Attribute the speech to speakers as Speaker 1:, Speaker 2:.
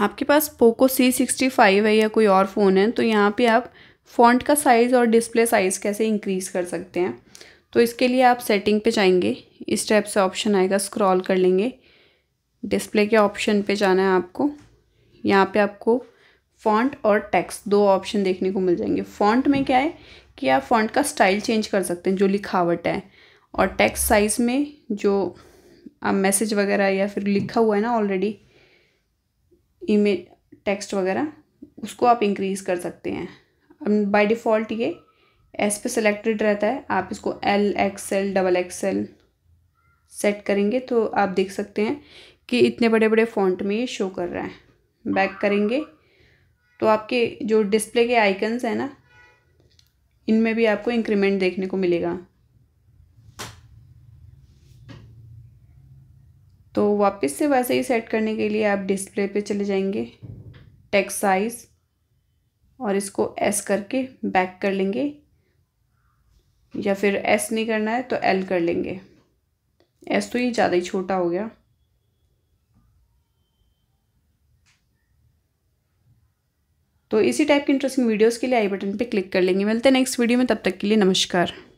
Speaker 1: आपके पास Poco C sixty five है या कोई और फ़ोन है तो यहाँ पे आप फॉन्ट का साइज़ और डिस्प्ले साइज़ कैसे इंक्रीज़ कर सकते हैं तो इसके लिए आप सेटिंग पे जाएंगे इस टाइप से ऑप्शन आएगा स्क्रॉल कर लेंगे डिस्प्ले के ऑप्शन पे जाना है आपको यहाँ पे आपको फॉन्ट और टेक्स्ट दो ऑप्शन देखने को मिल जाएंगे फॉन्ट में क्या है कि आप फॉन्ट का स्टाइल चेंज कर सकते हैं जो लिखावट है और टेक्स्ट साइज़ में जो मैसेज वगैरह या फिर लिखा हुआ है ना ऑलरेडी इमे टेक्स्ट वगैरह उसको आप इंक्रीज़ कर सकते हैं बाय डिफ़ॉल्ट ये एस पे सेलेक्टेड रहता है आप इसको L XL double XL set करेंगे तो आप देख सकते हैं कि इतने बड़े बड़े फॉन्ट में ये शो कर रहा है बैक करेंगे तो आपके जो डिस्प्ले के आइकन्स हैं ना इनमें भी आपको इंक्रीमेंट देखने को मिलेगा तो वापस से वैसे ही सेट करने के लिए आप डिस्प्ले पे चले जाएंगे टेक्स साइज़ और इसको एस करके बैक कर लेंगे या फिर एस नहीं करना है तो एल कर लेंगे एस तो ये ज़्यादा ही छोटा हो गया तो इसी टाइप की इंटरेस्टिंग वीडियोस के लिए आई बटन पे क्लिक कर लेंगे मिलते हैं नेक्स्ट वीडियो में तब तक के लिए नमस्कार